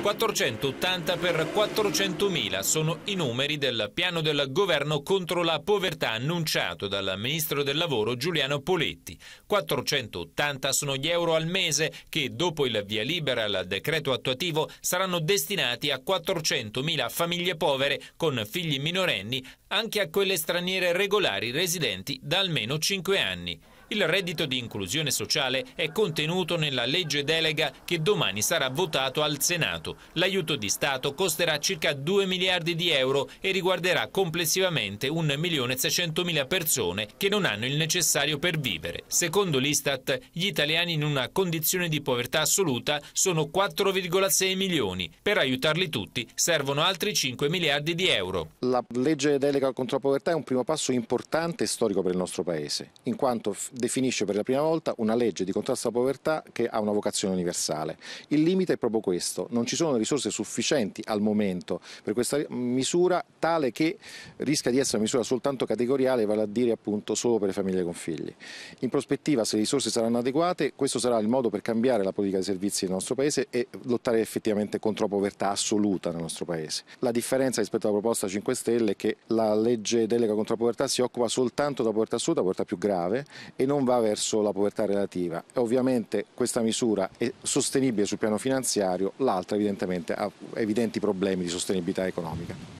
480 per 400.000 sono i numeri del piano del governo contro la povertà annunciato dal ministro del lavoro Giuliano Poletti. 480 sono gli euro al mese che dopo il via libera al decreto attuativo saranno destinati a 400.000 famiglie povere con figli minorenni anche a quelle straniere regolari residenti da almeno 5 anni. Il reddito di inclusione sociale è contenuto nella legge delega che domani sarà votato al Senato. L'aiuto di Stato costerà circa 2 miliardi di euro e riguarderà complessivamente 1.600.000 persone che non hanno il necessario per vivere. Secondo l'Istat, gli italiani in una condizione di povertà assoluta sono 4,6 milioni. Per aiutarli tutti servono altri 5 miliardi di euro. La legge delega contro la povertà è un primo passo importante e storico per il nostro Paese, in quanto definisce per la prima volta una legge di contrasto alla povertà che ha una vocazione universale. Il limite è proprio questo, non ci sono risorse sufficienti al momento per questa misura tale che rischia di essere una misura soltanto categoriale, vale a dire appunto solo per le famiglie con figli. In prospettiva se le risorse saranno adeguate questo sarà il modo per cambiare la politica dei servizi del nostro Paese e lottare effettivamente contro la povertà assoluta nel nostro Paese. La differenza rispetto alla proposta 5 Stelle è che la legge delega contro la povertà si occupa soltanto della povertà assoluta, la povertà più grave e non va verso la povertà relativa. Ovviamente questa misura è sostenibile sul piano finanziario, l'altra evidentemente ha evidenti problemi di sostenibilità economica.